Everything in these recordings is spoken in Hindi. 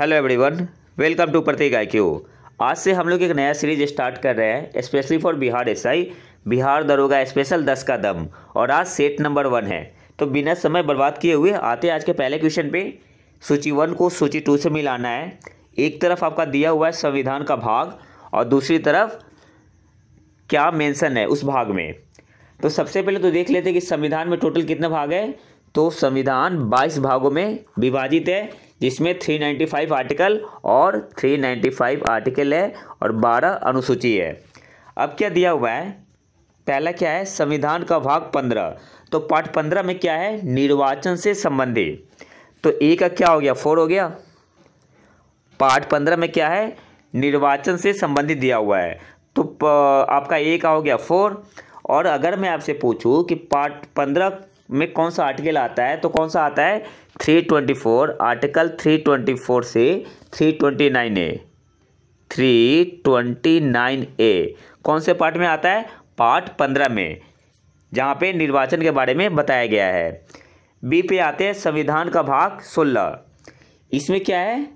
hello everyone welcome to Prateek I Q आज से हम लोग एक नया सीरीज स्टार्ट कर रहे हैं specially for Bihar SI Bihar दरोगा स्पेशल दस का दम और आज सेट नंबर वन है तो बिना समय बर्बाद किए हुए आते आज के पहले क्वेश्चन पे सूची वन को सूची टू से मिलाना है एक तरफ आपका दिया हुआ है संविधान का भाग और दूसरी तरफ क्या मेंशन है उस भाग में तो सबसे पहले तो देख लेते हैं कि संविधान में टोटल कितने भाग है तो संविधान 22 भागों में विभाजित है जिसमें 395 आर्टिकल और 395 आर्टिकल है और 12 अनुसूची है अब क्या दिया हुआ है पहला क्या है संविधान का भाग 15 तो पार्ट 15 में क्या है निर्वाचन से संबंधित तो ए का क्या हो गया फोर हो गया पार्ट पंद्रह में क्या है निर्वाचन से संबंधित दिया हुआ है तो आपका ए का हो गया फोर और अगर मैं आपसे पूछूं कि पार्ट पंद्रह में कौन सा आर्टिकल आता है तो कौन सा आता है 324 आर्टिकल 324 से 329 ए 329 ए कौन से पार्ट में आता है पार्ट पंद्रह में जहाँ पे निर्वाचन के बारे में बताया गया है बी पे आते हैं संविधान का भाग सोलह इसमें क्या है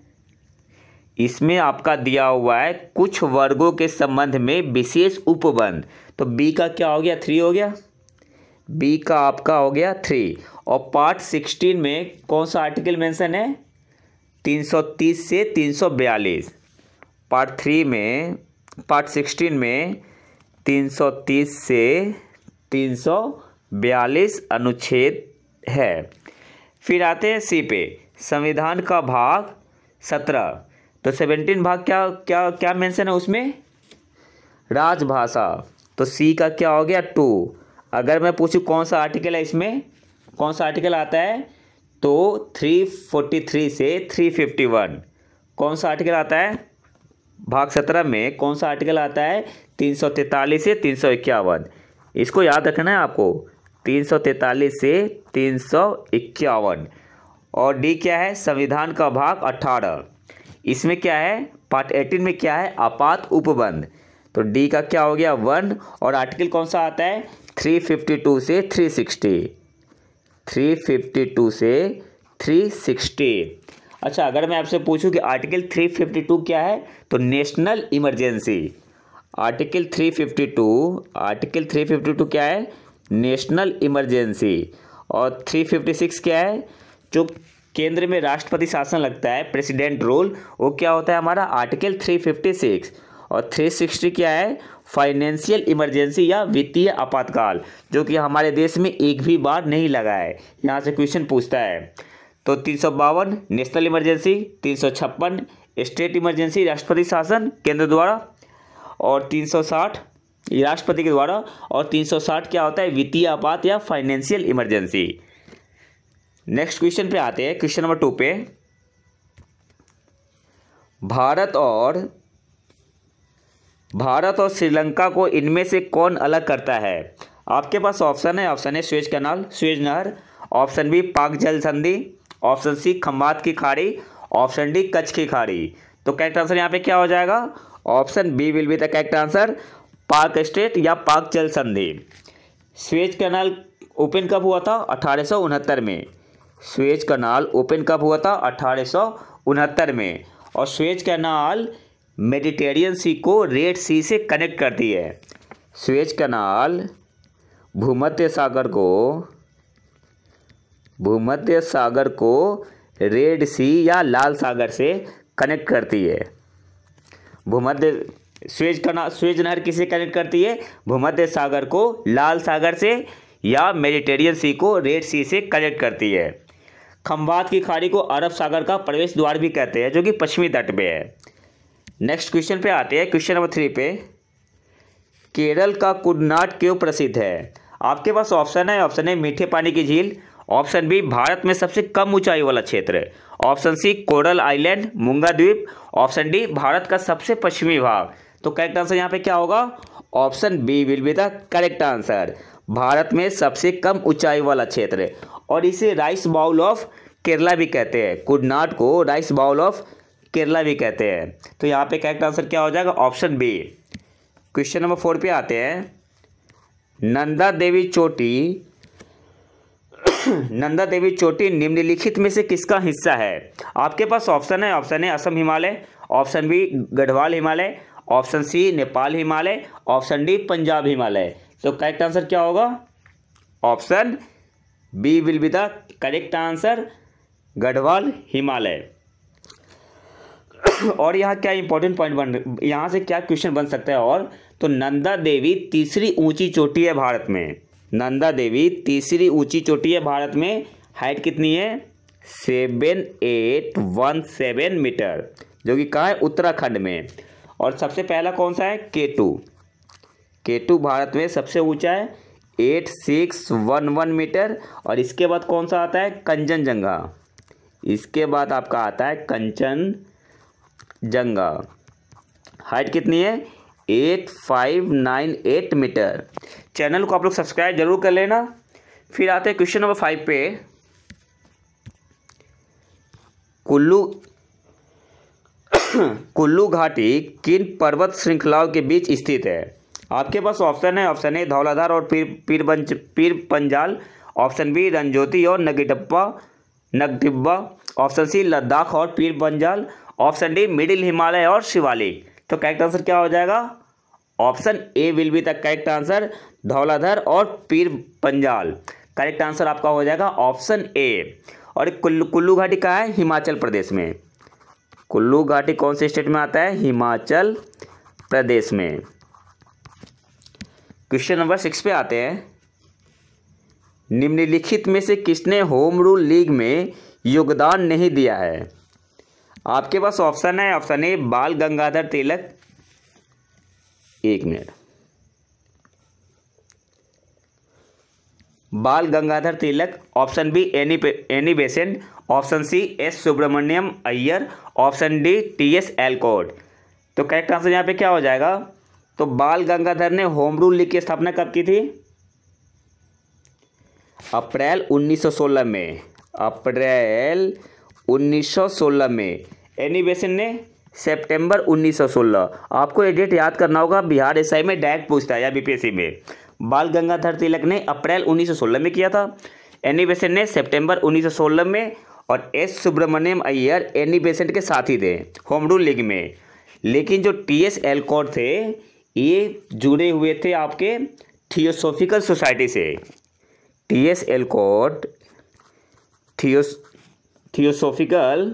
इसमें आपका दिया हुआ है कुछ वर्गों के संबंध में विशेष उपबंध तो बी का क्या हो गया थ्री हो गया बी का आपका हो गया थ्री और पार्ट सिक्सटीन में कौन सा आर्टिकल मेंशन है तीन सौ तीस से तीन सौ बयालीस पार्ट थ्री में पार्ट सिक्सटीन में तीन सौ तीस से तीन सौ बयालीस अनुच्छेद है फिर आते हैं सी पे संविधान का भाग सत्रह तो सेवेंटीन भाग क्या क्या क्या मेंशन है उसमें राजभाषा तो सी का क्या हो गया टू अगर मैं पूछूँ कौन सा आर्टिकल है इसमें कौन सा आर्टिकल आता है तो 343 से 351 कौन सा आर्टिकल आता है भाग सत्रह में कौन सा आर्टिकल आता है तीन सौ तैंतालीस से तीन सौ इक्यावन इसको याद रखना है आपको तीन सौ तैंतालीस से तीन सौ इक्यावन और डी क्या है संविधान का भाग अट्ठारह इसमें क्या है पार्ट एटीन में क्या है आपात उपबंध तो डी का क्या हो गया वन और आर्टिकल कौन सा आता है 352 से 360 352 से 360 अच्छा अगर मैं आपसे पूछूं कि आर्टिकल 352 क्या है तो नेशनल इमरजेंसी आर्टिकल 352 आर्टिकल 352 क्या है नेशनल इमरजेंसी और 356 क्या है जो केंद्र में राष्ट्रपति शासन लगता है प्रेसिडेंट रूल वो क्या होता है हमारा आर्टिकल 356 और 360 क्या है फाइनेंशियल इमरजेंसी या वित्तीय आपातकाल जो कि हमारे देश में एक भी बार नहीं लगा है यहाँ से क्वेश्चन पूछता है तो तीन सौ बावन नेशनल इमरजेंसी तीन सौ छप्पन स्टेट इमरजेंसी राष्ट्रपति शासन केंद्र द्वारा और तीन सौ साठ राष्ट्रपति के द्वारा और 360 क्या होता है वित्तीय आपात या फाइनेंशियल इमरजेंसी नेक्स्ट क्वेश्चन पे आते हैं क्वेश्चन नंबर टू पे भारत और भारत और श्रीलंका को इनमें से कौन अलग करता है आपके पास ऑप्शन है ऑप्शन है स्वेज कैनाल स्वेज नहर ऑप्शन बी पाक जल संधि ऑप्शन सी खम्बात की खाड़ी ऑप्शन डी कच्छ की खाड़ी तो करेक्ट आंसर यहाँ पे क्या हो जाएगा option B will be the correct answer Palk strait या पाक जल संधि स्वेज कैनाल ओपन कब हुआ था अठारह में स्वेज कनाल ओपन कब हुआ था अठारह में और स्वेज कैनाल मेडिटेरियन सी को रेड सी से कनेक्ट करती है स्वेज कनाल भूमध्य सागर को भूमध्य सागर को रेड सी या लाल सागर से कनेक्ट करती है भूमध्य स्वेज कनाल स्वेज नहर किसे कनेक्ट करती है भूमध्य सागर को लाल सागर से या मेडिटेरियन सी को रेड सी से कनेक्ट करती है खम्बात की खाड़ी को अरब सागर का प्रवेश द्वार भी कहते हैं जो कि पश्चिमी तट पर है नेक्स्ट क्वेश्चन पे आते हैं क्वेश्चन नंबर थ्री पे केरल का कुन्नाट क्यों प्रसिद्ध है आपके पास ऑप्शन है ऑप्शन है मीठे पानी की झील ऑप्शन बी भारत में सबसे कम ऊंचाई वाला क्षेत्र ऑप्शन सी कोरल आइलैंड मुंगा द्वीप ऑप्शन डी भारत का सबसे पश्चिमी भाग तो करेक्ट आंसर यहाँ पे क्या होगा option B will be the correct answer Bharat में सबसे कम ऊंचाई वाला क्षेत्र और इसे राइस बाउल ऑफ केरला भी कहते हैं कुडनाट को राइस बाउल ऑफ केरला भी कहते हैं तो यहाँ पे करेक्ट आंसर क्या हो जाएगा option B question number four पे आते हैं नंदा देवी चोटी नंदा देवी चोटी निम्नलिखित में से किसका हिस्सा है आपके पास ऑप्शन है ऑप्शन है Assam Himalaya option B Garhwal Himalaya option C Nepal Himalaya option D Punjab Himalaya तो करेक्ट आंसर क्या होगा option B will be the correct answer Garhwal Himalaya और यहाँ क्या इंपॉर्टेंट पॉइंट बन यहाँ से क्या क्वेश्चन बन सकता है और तो नंदा देवी तीसरी ऊंची चोटी है भारत में नंदा देवी तीसरी ऊंची चोटी है भारत में हाइट कितनी है seven eight one seven metre जो कि कहाँ है उत्तराखंड में और सबसे पहला कौन सा है के टू के टू भारत में सबसे ऊंचा है eight six one one metre और इसके बाद कौन सा आता है कंचनजंगा इसके बाद आपका आता है कंचन जंगा हाइट कितनी है eight five nine eight metre channel को आप लोग सब्सक्राइब जरूर कर लेना फिर आते हैं क्वेश्चन नंबर फाइव पे कुल्लू कुल्लू घाटी किन पर्वत श्रृंखलाओं के बीच स्थित है आपके पास ऑप्शन है ऑप्शन ए धौलाधार और पीर पीर पंच पीर पंजाल ऑप्शन बी रंजोती और नगीटप्पा नगटिब्बा ऑप्शन सी लद्दाख और Pir Panjal option D middle Himalaya और शिवालिक तो करेक्ट आंसर क्या हो जाएगा option A will be the correct answer Dhauladhar और पीर पंजाल करेक्ट आंसर आपका हो जाएगा ऑप्शन ए और कुल्लू कुल्लू घाटी कहाँ है हिमाचल प्रदेश में कुल्लू घाटी कौन से स्टेट में आता है हिमाचल प्रदेश में क्वेश्चन नंबर सिक्स पे आते हैं निम्नलिखित में से किसने होम रूल लीग में योगदान नहीं दिया है आपके पास ऑप्शन है ऑप्शन ए बाल गंगाधर तिलक एक minute Bal Gangadhar Tilak option B Annie Annie Besant option C S Subramaniam Iyer option D T S Olcott तो करेक्ट आंसर यहाँ पे क्या हो जाएगा तो बाल गंगाधर ने होम रूल लीग की स्थापना कब की थी अप्रैल 1916 में अप्रैल 1916 में एनी बेसेंट ने सितंबर 1916 आपको ये डेट याद करना होगा बिहार एस में डायरेक्ट पूछता है या बीपीएससी में बाल गंगाधर तिलक ने अप्रैल 1916 में किया था एनी बेसेंट ने सितंबर 1916 में और एस सुब्रमण्यम अय्यर एनी के साथ ही थे होम रूल लीग में लेकिन जो टी एस एलकॉट थे ये जुड़े हुए थे आपके थियोसोफिकल सोसाइटी से T S Olcott theos theosophical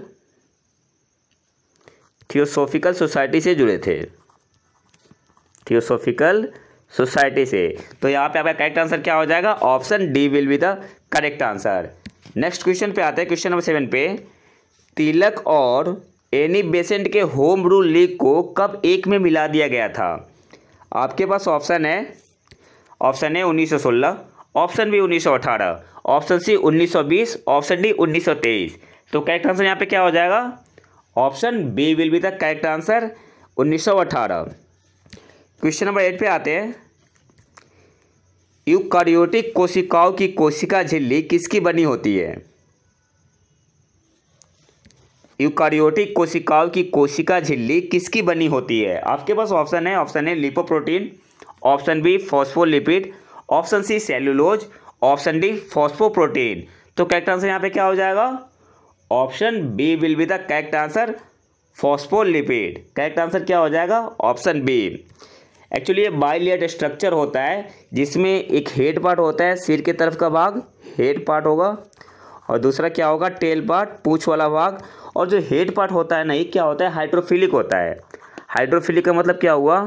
theosophical society से जुड़े थे थियोसोफिकल सोसाइटी से तो यहाँ पे आपका करेक्ट आंसर क्या हो जाएगा option D will be the correct answer next question पे आते हैं क्वेश्चन नंबर सेवन पे तिलक और एनी बेसेंट के होम रूल लीग को कब एक में मिला दिया गया था आपके पास ऑप्शन है ऑप्शन है 1916 option B 1918 option C 1920 option D 1923 तो करेक्ट आंसर यहाँ पे क्या हो जाएगा option B will be the correct answer 1918 question number eight पे आते हैं यूकारियोटिक कोशिकाओं की कोशिका झिल्ली किसकी बनी होती है यूकारियोटिक कोशिकाओं की कोशिका झिल्ली किसकी बनी होती है आपके पास ऑप्शन है ऑप्शन है lipoprotein option B phospholipid option C cellulose option D phosphoprotein तो करेक्ट आंसर यहाँ पे क्या हो जाएगा option B will be the correct answer phospholipid correct answer क्या हो जाएगा ऑप्शन बी एक्चुअली ये बाइलेट स्ट्रक्चर होता है जिसमें एक हेड पार्ट होता है सिर के तरफ का भाग हेड पार्ट होगा और दूसरा क्या होगा टेल पार्ट पूछ वाला भाग और जो हेड पार्ट होता है ना ये क्या होता है हाइड्रोफिलिक होता है हाइड्रोफिलिक का मतलब क्या हुआ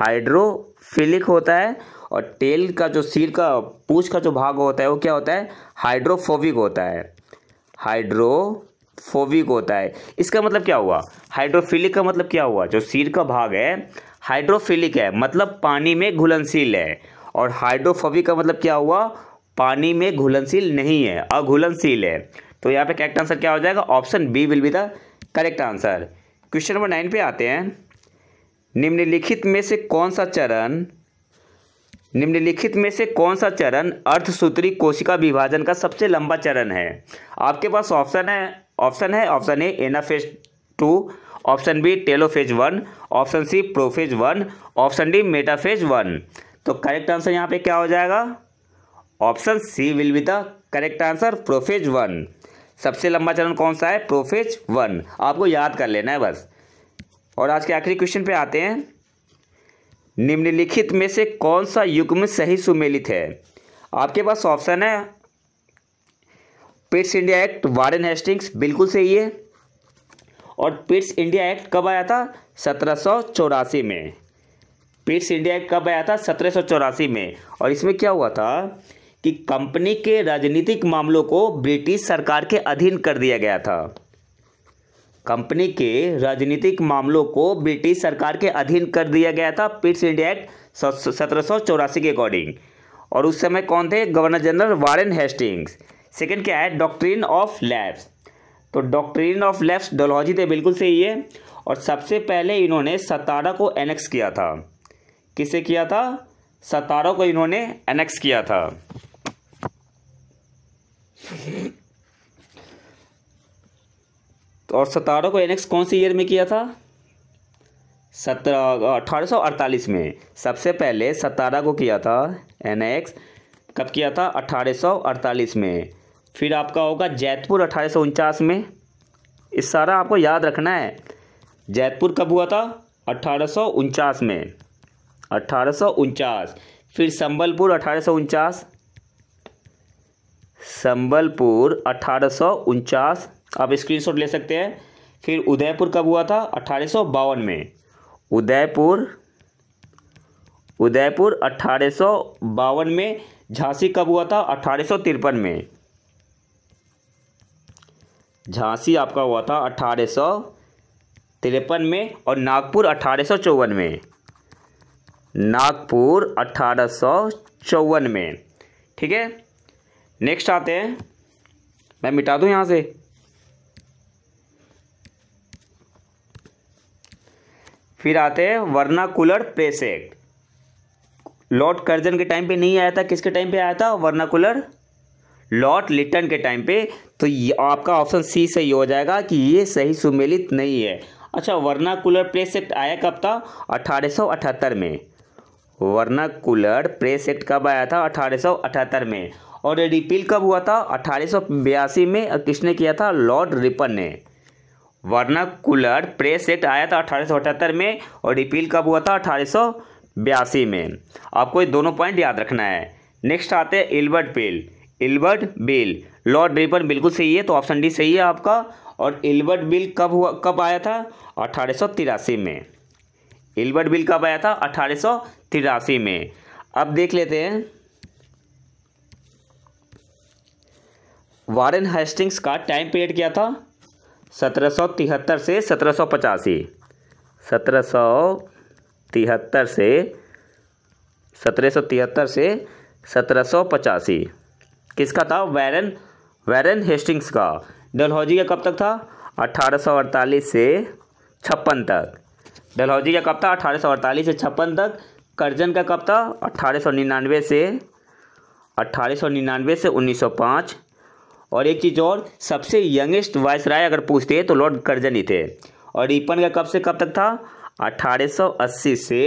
हाइड्रोफिलिक होता है और टेल का जो सिर का पूछ का जो भाग होता है वो क्या होता है हाइड्रोफोबिक होता है हाइड्रोफोबिक होता है इसका मतलब क्या हुआ हाइड्रोफिलिक का मतलब क्या हुआ जो सिर का भाग है हाइड्रोफिलिक है मतलब पानी में घुलनशील है और हाइड्रोफोबिक का मतलब क्या हुआ पानी में घुलनशील नहीं है अघुलनशील है तो यहाँ पे करेक्ट आंसर क्या हो जाएगा option B will be the correct answer question number nine पे आते हैं निम्नलिखित में से कौन सा चरण निम्नलिखित में से कौन सा चरण अर्थसूत्री कोशिका विभाजन का सबसे लंबा चरण है आपके पास ऑप्शन है ऑप्शन है option A anaphase two option B telophase one option C prophase one option D metaphase one तो करेक्ट आंसर यहाँ पे क्या हो जाएगा option C will be the correct answer prophase one सबसे लंबा चरण कौन सा है प्रोफेज वन आपको याद कर लेना है बस और आज के आखिरी क्वेश्चन पे आते हैं निम्नलिखित में से कौन सा युग्म सही सुमेलित है आपके पास ऑप्शन है Pitt's India act Warren Hastings बिल्कुल सही है और पिट्स इंडिया एक्ट कब आया था सत्रह में पिट्स इंडिया एक्ट कब आया था सत्रह में और इसमें क्या हुआ था कि कंपनी के राजनीतिक मामलों को ब्रिटिश सरकार के अधीन कर दिया गया था कंपनी के राजनीतिक मामलों को ब्रिटिश सरकार के अधीन कर दिया गया था पिट्स इंडिया एक्ट सत्रह के अकॉर्डिंग और उस समय कौन थे governor general Warren Hastings second क्या है डॉक्ट्रीन ऑफ लैब्स तो डॉक्ट्रीन ऑफ लैब्स डोलॉजी थे बिल्कुल सही है और सबसे पहले इन्होंने सतारा को एनेक्स किया था किसे किया था सतारा को इन्होंने एनेक्स किया था और सतारह को एनेक्स कौन सी ईयर में किया था सत्रह अठारह सौ अड़तालीस में सबसे पहले सतारह को किया था एनेक्स कब किया था अठारह सौ अड़तालीस में फिर आपका होगा जैतपुर अठारह सौ उनचास में इस सारा आपको याद रखना है जैतपुर कब हुआ था अठारह सौ उनचास में अठारह सौ उनचास फिर संबलपुर अठारह सौ उनचास संबलपुर अठारह सौ उनचास आप स्क्रीनशॉट ले सकते हैं फिर उदयपुर कब हुआ था अठारह में उदयपुर उदयपुर अठारह में झांसी कब हुआ था अठारह में झांसी आपका हुआ था अठारह में और नागपुर अठारह में नागपुर अठारह में ठीक है नेक्स्ट आते हैं मैं मिटा दूं यहाँ से फिर आते हैं vernacular press act Lord Curzon के टाइम पे नहीं आया था किसके टाइम पे आया था वर्नाकुलर लॉर्ड लिटन के टाइम पे तो ये आपका ऑप्शन सी सही हो जाएगा कि ये सही सुमेलित नहीं है अच्छा वर्नाकुलर प्रेस एक्ट आया कब था अठारह में वर्नाकुलर प्रेस एक्ट कब आया था अठारह में और रिपील कब हुआ था अठारह में और किसने किया था लॉर्ड रिपन ने वर्नाकुलर प्रेस एक्ट आया था अठारह में और रिपील कब हुआ था अठारह में आपको ये दोनों पॉइंट याद रखना है नेक्स्ट आते हैं Ilbert bill Ilbert bill Lord ड्रीपर बिल्कुल सही है तो ऑप्शन डी सही है आपका और इल्बर्ट बिल कब हुआ कब आया था अठारह में इल्बर्ट बिल कब आया था अठारह में अब देख लेते हैं वारेन हेस्टिंग्स का टाइम पीरियड क्या था 1773 से सत्रह सौ तिहत्तर से सत्रह सौ तिहत्तर से सत्रह सौ पचासी किसका था वैरन वैरन हेस्टिंग्स का डलहौजी का कब तक था अट्ठारह सौ अड़तालीस से छप्पन तक डलहौजी का कब था अट्ठारह सौ अड़तालीस से छप्पन तक करजन का कब था अट्ठारह सौ निन्यानवे से अट्ठारह सौ निन्यानवे से उन्नीस सौ पाँच और एक चीज़ और सबसे यंगेस्ट राय अगर पूछते हैं तो लॉर्ड कर्जन ही थे और रिपन का कब से कब तक था 1880 से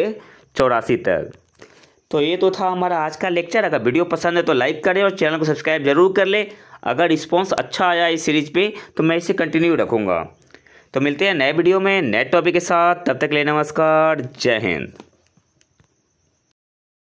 चौरासी तक तो ये तो था हमारा आज का लेक्चर अगर वीडियो पसंद है तो लाइक करें और चैनल को सब्सक्राइब जरूर कर ले अगर रिस्पॉन्स अच्छा आया इस सीरीज पर तो मैं इसे कंटिन्यू रखूँगा तो मिलते हैं नए वीडियो में नए टॉपिक के साथ तब तक ले नमस्कार जय हिंद